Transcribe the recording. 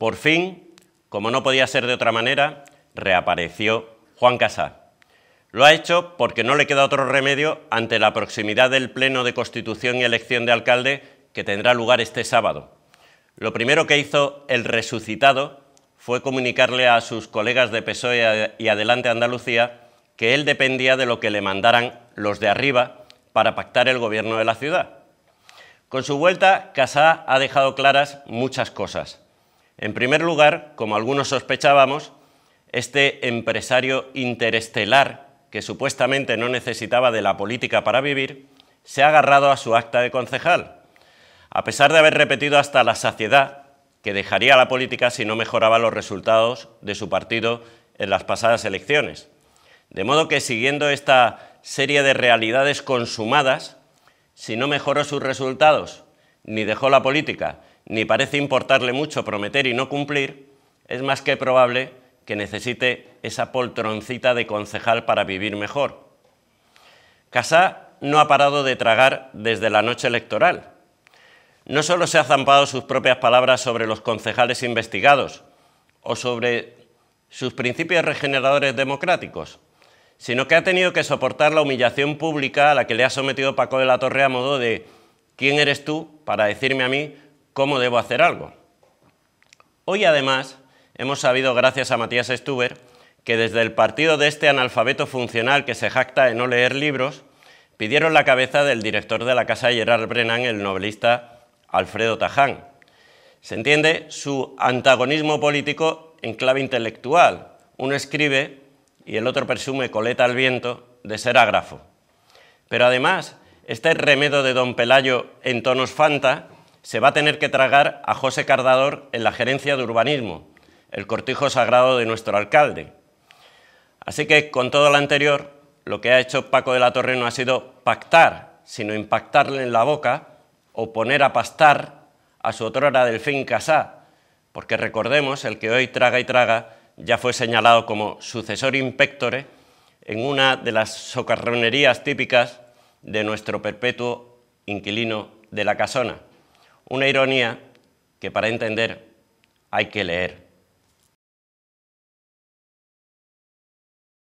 Por fin, como no podía ser de otra manera, reapareció Juan Casá. Lo ha hecho porque no le queda otro remedio ante la proximidad del Pleno de Constitución y Elección de Alcalde que tendrá lugar este sábado. Lo primero que hizo el resucitado fue comunicarle a sus colegas de PSOE y Adelante Andalucía que él dependía de lo que le mandaran los de arriba para pactar el gobierno de la ciudad. Con su vuelta, Casá ha dejado claras muchas cosas. En primer lugar, como algunos sospechábamos, este empresario interestelar, que supuestamente no necesitaba de la política para vivir, se ha agarrado a su acta de concejal. A pesar de haber repetido hasta la saciedad que dejaría la política si no mejoraba los resultados de su partido en las pasadas elecciones. De modo que siguiendo esta serie de realidades consumadas, si no mejoró sus resultados ni dejó la política ni parece importarle mucho prometer y no cumplir, es más que probable que necesite esa poltroncita de concejal para vivir mejor. Casá no ha parado de tragar desde la noche electoral. No solo se ha zampado sus propias palabras sobre los concejales investigados o sobre sus principios regeneradores democráticos, sino que ha tenido que soportar la humillación pública a la que le ha sometido Paco de la Torre a modo de ¿quién eres tú para decirme a mí cómo debo hacer algo. Hoy además hemos sabido, gracias a Matías Stuber, que desde el partido de este analfabeto funcional que se jacta de no leer libros, pidieron la cabeza del director de la casa Gerard Brennan, el novelista Alfredo Taján. Se entiende su antagonismo político en clave intelectual. Uno escribe y el otro presume coleta al viento de ser ágrafo Pero además, este remedo de don Pelayo en tonos fanta se va a tener que tragar a José Cardador en la gerencia de urbanismo, el cortijo sagrado de nuestro alcalde. Así que, con todo lo anterior, lo que ha hecho Paco de la Torre no ha sido pactar, sino impactarle en la boca o poner a pastar a su otrora delfín Casá, porque recordemos, el que hoy traga y traga ya fue señalado como sucesor impéctore en una de las socarronerías típicas de nuestro perpetuo inquilino de la casona. Una ironía que para entender hay que leer.